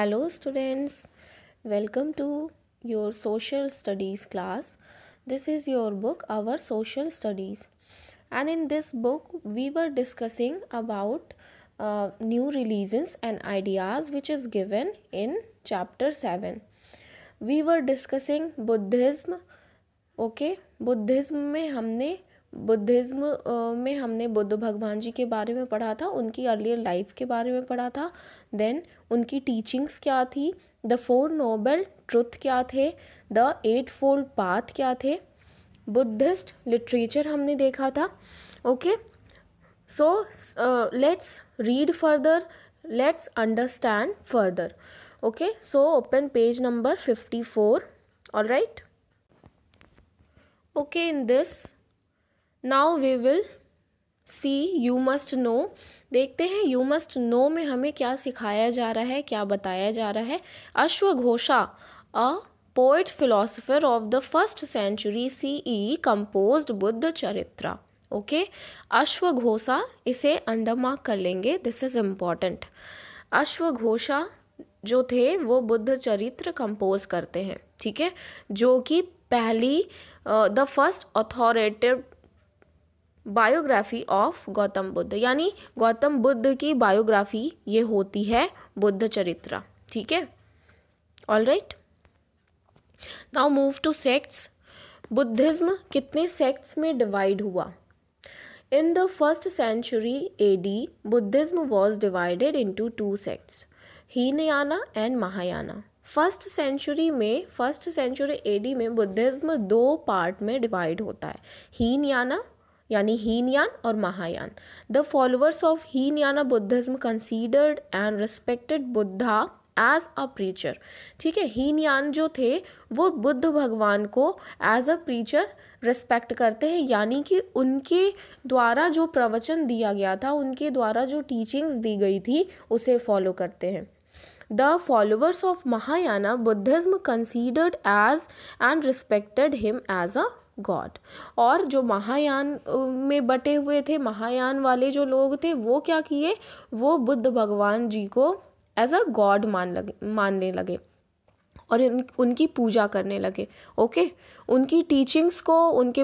Hello students, welcome to your social studies class. This is your book, Our Social Studies. And in this book, we were discussing about uh, new religions and ideas which is given in chapter 7. We were discussing Buddhism, okay? buddhism में हमने Buddhism में हमने बुद्ध भगवान जी के बारे में पढ़ा था उनकी अर्लियर लाइफ के बारे में पढ़ा था देन उनकी टीचिंग्स क्या थी द फोर नोबल ट्रुथ क्या थे द एट फोल्ड पाथ क्या थे बुद्धिस्ट लिटरेचर हमने देखा था okay so let's read further let's understand further okay so open page number fifty four all right okay in this now we will see you must know देखते हैं you must no में हमें क्या सिखाया जा रहा है क्या बताया जा रहा है अश्वघोषा अ poet philosopher of the first century C E compose Buddha चरित्रा okay अश्वघोषा इसे अंडरमार्क कर लेंगे दिस इज इम्पॉर्टेंट अश्वघोषा जो थे वो बुद्ध चरित्र कंपोज करते हैं ठीक है जो कि पहली the first authoritative biography of Gautam Buddha यानी गौतम बुद्ध की बायोग्राफी ये होती है बुद्ध चरित्रा ठीक है all right now move to sects Buddhism कितने सेक्ट्स में डिवाइड हुआ in the first century A D Buddhism was divided into two sects Hinayana and Mahayana first century में फर्स्ट सेंचुरी एडी में बुद्धिज्म दो पार्ट में डिवाइड होता है हीनयाना यानी हीनयान और Mahayana the followers of Hinayana Buddhism considered and respected Buddha as a preacher ठीक है हीनयान जो थे वो बुद्ध भगवान को एज अ प्रीचर रिस्पेक्ट करते हैं यानी कि उनके द्वारा जो प्रवचन दिया गया था उनके द्वारा जो टीचिंग्स दी गई थी उसे फॉलो करते हैं the followers of Mahayana Buddhism considered as and respected him as a god और जो महायान में बटे हुए थे महायान वाले जो लोग थे वो क्या किए वो बुद्ध भगवान जी को एज अ गॉड मान लगे मानने लगे और उन, उनकी पूजा करने लगे ओके उनकी टीचिंग्स को उनके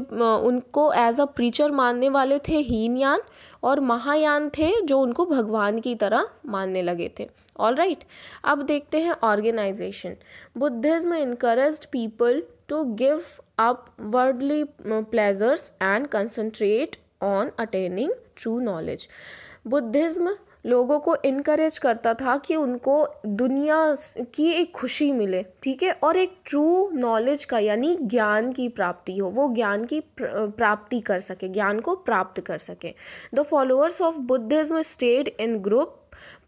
उनको एज अ प्रीचर मानने वाले थे हीनयान और महायान थे जो उनको भगवान की तरह मानने लगे थे ऑल राइट अब देखते हैं organisation Buddhism encourage people to give up worldly pleasures and concentrate on attaining true knowledge Buddhism लोगों को इनक्रेज करता था कि उनको दुनिया की एक खुशी मिले ठीक है और एक ट्रू नॉलेज का यानी ज्ञान की प्राप्ति हो वो ज्ञान की प्राप्ति कर सके ज्ञान को प्राप्त कर सके the followers of Buddhism stayed in group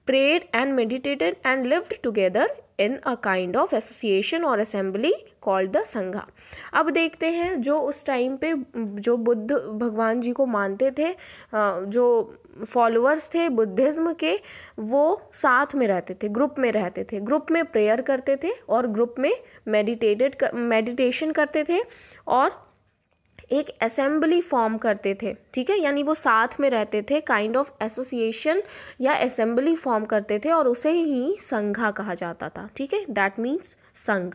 prayed and meditated and lived together in a kind of association or assembly called the Sangha. अब देखते हैं जो उस टाइम पे जो बुद्ध भगवान जी को मानते थे जो फॉलोअर्स थे बुद्धिज़्म के वो साथ में रहते थे ग्रुप में रहते थे ग्रुप में प्रेयर करते थे और ग्रुप में मेडिटेटेड मेडिटेशन करते थे और एक असेंबली फॉर्म करते थे ठीक है यानी वो साथ में रहते थे काइंड ऑफ एसोसिएशन या असेंबली फॉर्म करते थे और उसे ही संघा कहा जाता था ठीक है that means sangha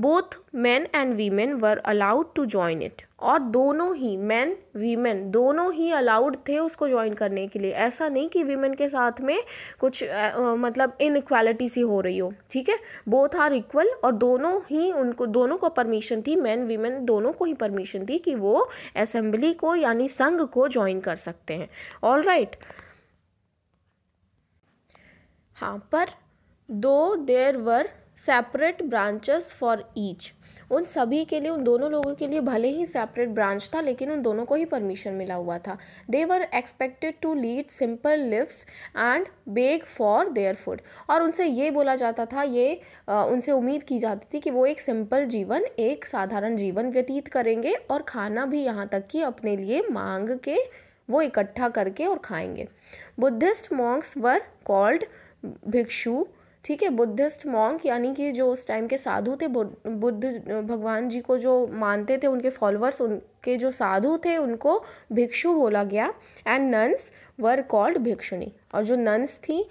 both man and women were allowed to join it और दोनों ही मैन वीमेन दोनों ही अलाउड थे उसको ज्वाइन करने के लिए ऐसा नहीं कि वीमेन के साथ में कुछ आ, आ, मतलब इनक्वालिटी सी हो रही हो ठीक है बोथ आर इक्वल और दोनों ही उनको दोनों को परमिशन थी मैन वीमेन दोनों को ही परमिशन थी कि वो असेंबली को यानी संघ को ज्वाइन कर सकते हैं ऑल राइट right. हाँ पर दो there were separate branches for each उन सभी के लिए उन दोनों लोगों के लिए भले ही सेपरेट ब्रांच था लेकिन उन दोनों को ही परमिशन मिला हुआ था they were expected to lead simple lives and beg for their food और उनसे ये बोला जाता था ये आ, उनसे उम्मीद की जाती थी कि वो एक सिंपल जीवन एक साधारण जीवन व्यतीत करेंगे और खाना भी यहाँ तक कि अपने लिए मांग के वो इकट्ठा करके और खाएंगे बुद्धिस्ट मॉन्क्स वर कॉल्ड भिक्षु ठीक है बुद्धिस्ट मॉन्क यानी कि जो उस टाइम के साधु थे बुद्ध भगवान जी को जो मानते थे उनके फॉलोअर्स उनके जो साधु थे उनको भिक्षु बोला गया and nuns were called bhikshuni और जो नन्स थी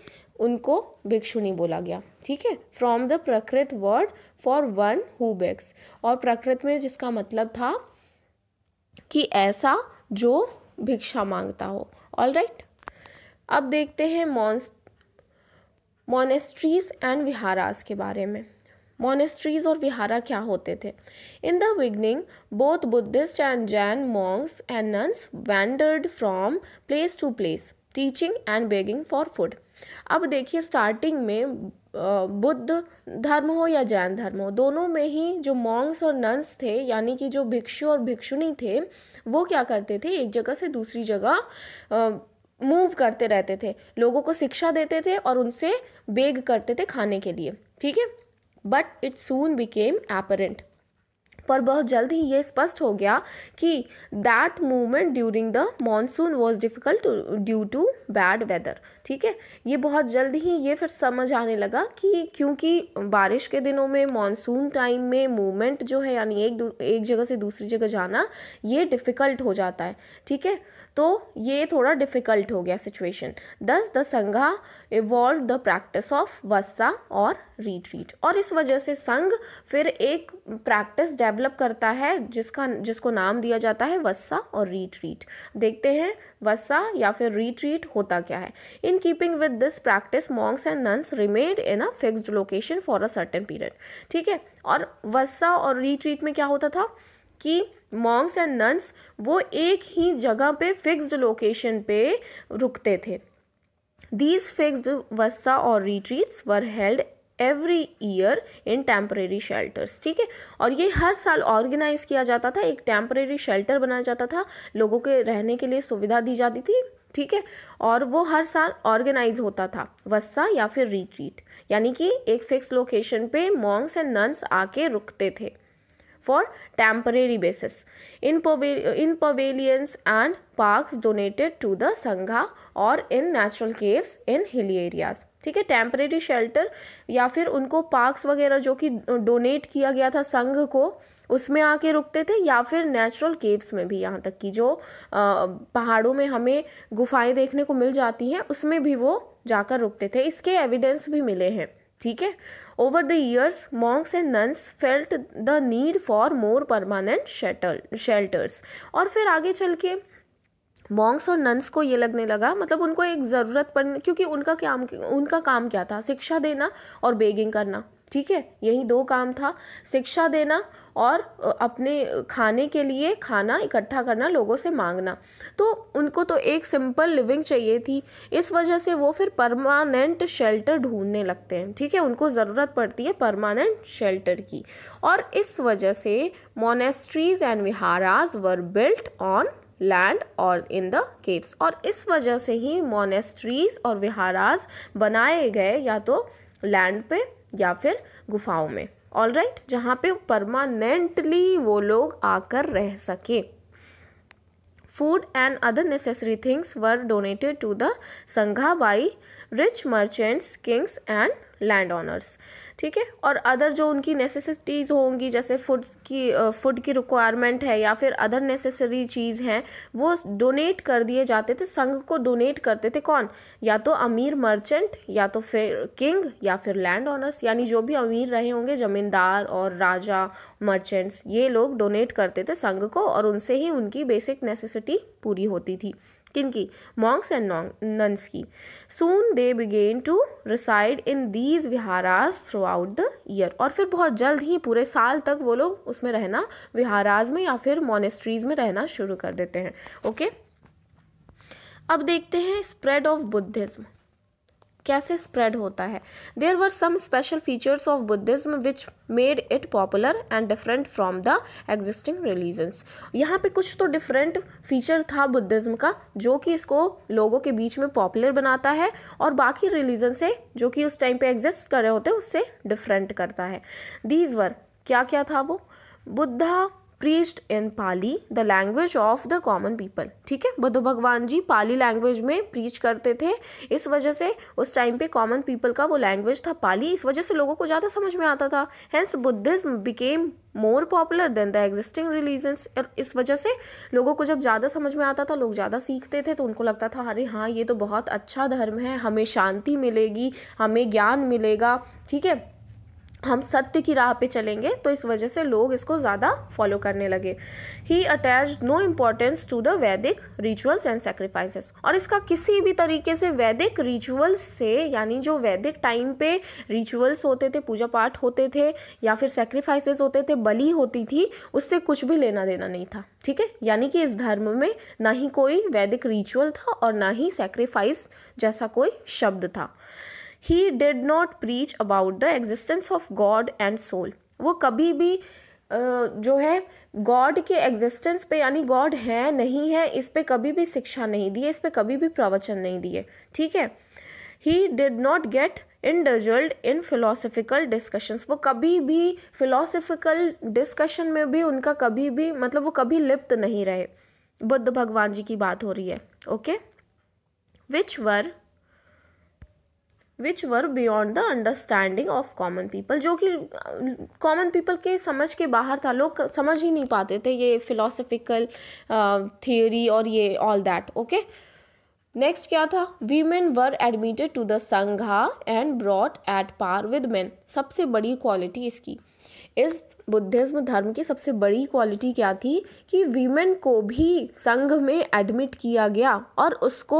उनको भिक्षुणी बोला गया ठीक है from the Prakrit word for one who begs और प्रकृत में जिसका मतलब था कि ऐसा जो भिक्षा मांगता हो ऑल राइट right? अब देखते हैं मॉन्स मोनेस्ट्रीज़ एंड विहाराज के बारे में मोनेस्ट्रीज़ और विहारा क्या होते थे in the beginning both Buddhist and Jain monks and nuns wandered from place to place teaching and begging for food अब देखिए स्टार्टिंग में बुद्ध धर्म हो या जैन धर्म हो दोनों में ही जो मॉन्ग्स और नंस थे यानी कि जो भिक्षु और भिक्षुणी थे वो क्या करते थे एक जगह से दूसरी जगह मूव करते रहते थे लोगों को शिक्षा देते थे और उनसे बेग करते थे खाने के लिए ठीक है but it soon became apparent पर बहुत जल्द ही ये स्पष्ट हो गया कि that movement during the monsoon was difficult due to bad weather ठीक है ये बहुत जल्द ही ये फिर समझ आने लगा कि क्योंकि बारिश के दिनों में मानसून टाइम में मूवमेंट जो है यानी एक एक जगह से दूसरी जगह जाना ये डिफ़िकल्ट हो जाता है ठीक है तो ये थोड़ा डिफ़िकल्ट हो गया situation thus the sangha evolve the practice of vassa और रिट्रीट और इस वजह से संघ फिर एक प्रैक्टिस डेवलप डेवलप करता है जिसका जिसको नाम दिया जाता है वस्सा और रीट्रीट देखते हैं वस्सा या फिर रीट्रीट होता क्या है in keeping with this practice monks and nuns remained in a fixed location for a certain period ठीक है और वस्सा और रीट्रीट में क्या होता था कि मॉन्ग्स एंड नन्स वो एक ही जगह पे फिक्स्ड लोकेशन पे रुकते थे दीज fixed वस्सा और retreats were held every year in temporary shelters ठीक है और ये हर साल ऑर्गेनाइज किया जाता था एक टेम्परेरी शेल्टर बनाया जाता था लोगों के रहने के लिए सुविधा दी जाती थी ठीक है और वो हर साल ऑर्गेनाइज होता था वस्सा या फिर रिट्रीट यानी कि एक फिक्स लोकेशन पे मॉन्ग्स एंड नन्स आके रुकते थे for temporary basis in, in pavilions and parks donated to the Sangha और इन natural केव्स इन हिली एरियाज़ ठीक है टेम्परेरी शेल्टर या फिर उनको parks वगैरह जो कि डोनेट किया गया था संघ को उसमें आके रुकते थे या फिर नेचुरल केव्स में भी यहाँ तक कि जो पहाड़ों में हमें गुफाएं देखने को मिल जाती हैं उसमें भी वो जाकर रुकते थे इसके एविडेंस भी मिले हैं ठीक है over the years monks and nuns felt the need for more permanent settle shelters और फिर आगे चल के मॉन्क्स और नन्स को ये लगने लगा मतलब उनको एक ज़रूरत पड़ने क्योंकि उनका क्या उनका काम क्या था शिक्षा देना और बेगिंग करना ठीक है यही दो काम था शिक्षा देना और अपने खाने के लिए खाना इकट्ठा करना लोगों से मांगना तो उनको तो एक सिंपल लिविंग चाहिए थी इस वजह से वो फिर परमानेंट शेल्टर ढूंढने लगते हैं ठीक है उनको ज़रूरत पड़ती है परमानेंट शेल्टर की और इस वजह से monasteries and viharas were built on land और इन द केव्स और इस वजह से ही मोनेस्ट्रीज और विहाराज बनाए गए या तो लैंड पे या फिर गुफाओं में ऑल राइट right? जहाँ पे परमानेंटली वो लोग आकर रह सके food and other necessary things were donated to the sangha by rich merchants kings and land owners ठीक है और अदर जो उनकी नेसेसिटीज़ होंगी जैसे फूड की फूड की रिक्वायरमेंट है या फिर अदर नेसेसरी चीज़ हैं वो डोनेट कर दिए जाते थे संघ को डोनेट करते थे कौन या तो अमीर मर्चेंट या तो फिर किंग या फिर लैंड ऑनर्स यानी जो भी अमीर रहे होंगे ज़मींदार और राजा मर्चेंट्स ये लोग डोनेट करते थे संघ को और उनसे ही उनकी बेसिक नेसेसिटी पूरी होती थी किनकी मॉन्क्स एंड नन्स की soon they began to reside in these viharas throughout the year और फिर बहुत जल्द ही पूरे साल तक वो लोग उसमें रहना विहाराज में या फिर मोनेस्ट्रीज में रहना शुरू कर देते हैं ओके okay? अब देखते हैं स्प्रेड ऑफ बुद्धिज्म कैसे स्प्रेड होता है there were some special features of Buddhism which made it popular and different from the existing religions यहाँ पे कुछ तो डिफरेंट फीचर था बुद्धिज्म का जो कि इसको लोगों के बीच में पॉपुलर बनाता है और बाकी रिलीजन से जो कि उस टाइम पे एग्जिस्ट कर रहे होते हैं उससे डिफरेंट करता है दीज वर क्या क्या था वो Buddha preached in Pali the language of the common people ठीक है बुद्ध भगवान जी पाली लैंग्वेज में प्रीच करते थे इस वजह से उस टाइम पे कॉमन पीपल का वो लैंग्वेज था पाली इस वजह से लोगों को ज़्यादा समझ में आता था hence Buddhism became more popular than the existing religions और इस वजह से लोगों को जब ज़्यादा समझ में आता था लोग ज़्यादा सीखते थे तो उनको लगता था अरे हाँ ये तो बहुत अच्छा धर्म है हमें शांति मिलेगी हमें ज्ञान मिलेगा ठीक है हम सत्य की राह पे चलेंगे तो इस वजह से लोग इसको ज़्यादा फॉलो करने लगे he attached no importance to the Vedic rituals and sacrifices और इसका किसी भी तरीके से वैदिक रिचुअल्स से यानी जो वैदिक टाइम पे रिचुअल्स होते थे पूजा पाठ होते थे या फिर सेक्रीफाइसेस होते थे बलि होती थी उससे कुछ भी लेना देना नहीं था ठीक है यानी कि इस धर्म में ना ही कोई वैदिक रिचुअल था और ना ही सेक्रीफाइस जैसा कोई शब्द था he did not preach about the existence of God and soul वो कभी भी जो है गॉड के एग्जिस्टेंस पे यानी गॉड है नहीं है इस पर कभी भी शिक्षा नहीं दी इस पर कभी भी प्रवचन नहीं दिए ठीक है he did not get indulged in philosophical discussions वो कभी भी फिलोसफिकल डिस्कशन में भी उनका कभी भी मतलब वो कभी लिप्त नहीं रहे बुद्ध भगवान जी की बात हो रही है okay which were which were beyond the understanding of common people जो कि कॉमन uh, पीपल के समझ के बाहर था लोग समझ ही नहीं पाते थे ये फिलोसफिकल थियोरी uh, और ये ऑल दैट ओके नेक्स्ट क्या था women were admitted to the sangha and brought at par with man सबसे बड़ी क्वालिटी इसकी इस बुद्धिज़्म धर्म की सबसे बड़ी क्वालिटी क्या थी कि वीमेन को भी संघ में एडमिट किया गया और उसको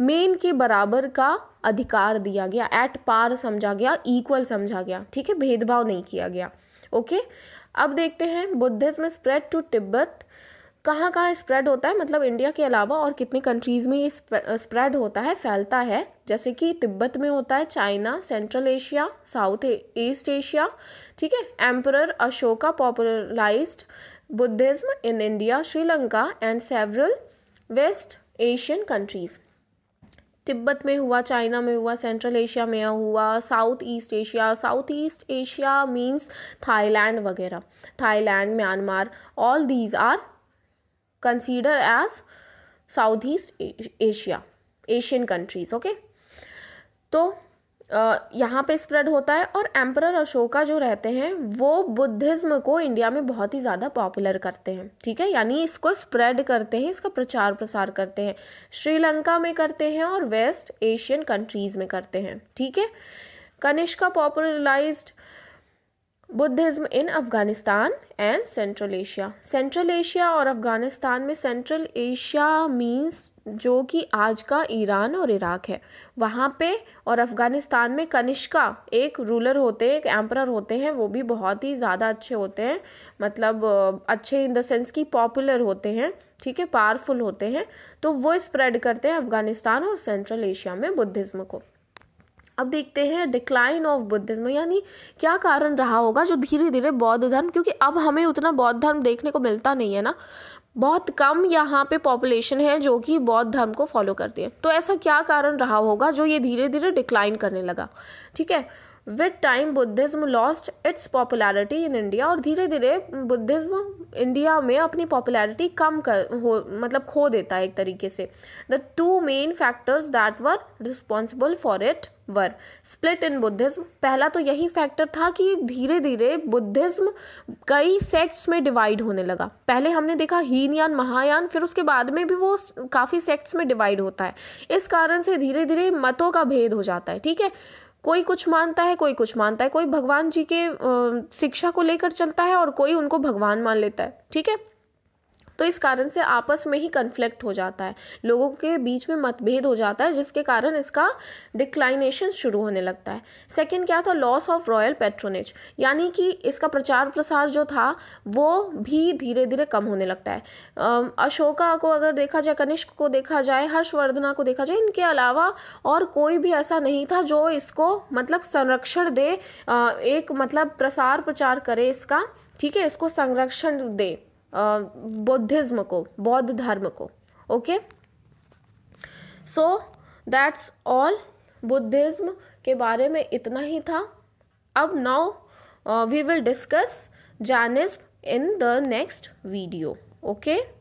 मेन के बराबर का अधिकार दिया गया एट पार समझा गया इक्वल समझा गया ठीक है भेदभाव नहीं किया गया ओके अब देखते हैं बुद्धिज़्म स्प्रेड टू तिब्बत कहाँ कहाँ स्प्रेड होता है मतलब इंडिया के अलावा और कितनी कंट्रीज़ में ये स्प्रेड होता है फैलता है जैसे कि तिब्बत में होता है China Central Asia South East Asia ठीक है emperor Ashoka popularise Buddhism in India Sri Lanka and several West Asian countries Tibet में हुआ चाइना में हुआ सेंट्रल एशिया में हुआ South East Asia South East Asia means Thailand वगैरह Thailand Myanmar all these are consider as South East Asia Asian countries okay तो यहाँ पे स्प्रेड होता है और एम्पर अशोका जो रहते हैं वो बुद्धिज़्म को इंडिया में बहुत ही ज़्यादा पॉपुलर करते हैं ठीक है यानी इसको स्प्रेड करते हैं इसका प्रचार प्रसार करते हैं श्रीलंका में करते हैं और वेस्ट एशियन कंट्रीज़ में करते हैं ठीक है Kanishka popularised Buddhism in Afghanistan and Central Asia Central Asia और अफ़गानिस्तान में सेंट्रल एशिया मीन्स जो कि आज का ईरान और इराक है वहाँ पे और अफ़गानिस्तान में कनिष्का एक रूलर होते हैं एक एम्प्रर होते हैं वो भी बहुत ही ज़्यादा अच्छे होते हैं मतलब अच्छे इन देंस कि पॉपुलर होते हैं ठीक है पावरफुल होते हैं तो वो स्प्रेड करते हैं अफ़गानिस्तान और सेंट्रल एशिया में बुद्धिज़्म को अब देखते हैं डिक्लाइन ऑफ बुद्धिज्म यानी क्या कारण रहा होगा जो धीरे धीरे बौद्ध धर्म क्योंकि अब हमें उतना बौद्ध धर्म देखने को मिलता नहीं है ना बहुत कम यहाँ पे पॉपुलेशन है जो कि बौद्ध धर्म को फॉलो करती है तो ऐसा क्या कारण रहा होगा जो ये धीरे धीरे डिक्लाइन करने लगा ठीक है with time Buddhism lost its popularity in India और धीरे धीरे बुद्धिज़्म इंडिया में अपनी पॉपुलैरिटी कम कर हो मतलब खो देता है एक तरीके से the two main factors that were responsible for it were split in Buddhism पहला तो यही फैक्टर था कि धीरे धीरे बुद्धिज्म कई सेक्ट्स में डिवाइड होने लगा पहले हमने देखा हीनयान महायान फिर उसके बाद में भी वो काफ़ी सेक्ट्स में डिवाइड होता है इस कारण से धीरे धीरे मतों का भेद हो जाता है ठीक है कोई कुछ मानता है कोई कुछ मानता है कोई भगवान जी के शिक्षा को लेकर चलता है और कोई उनको भगवान मान लेता है ठीक है तो इस कारण से आपस में ही कन्फ्लिक्ट हो जाता है लोगों के बीच में मतभेद हो जाता है जिसके कारण इसका डिक्लाइनेशन शुरू होने लगता है सेकेंड क्या था लॉस ऑफ रॉयल पेट्रोनेज यानी कि इसका प्रचार प्रसार जो था वो भी धीरे धीरे कम होने लगता है अशोका को अगर देखा जाए कनिष्क को देखा जाए हर्षवर्धना को देखा जाए इनके अलावा और कोई भी ऐसा नहीं था जो इसको मतलब संरक्षण दे एक मतलब प्रसार प्रचार करे इसका ठीक है इसको संरक्षण दे बुद्धिज़्म को बौद्ध धर्म को okay so that's all Buddhism के बारे में इतना ही था अब now we will discuss Jainism in the next video okay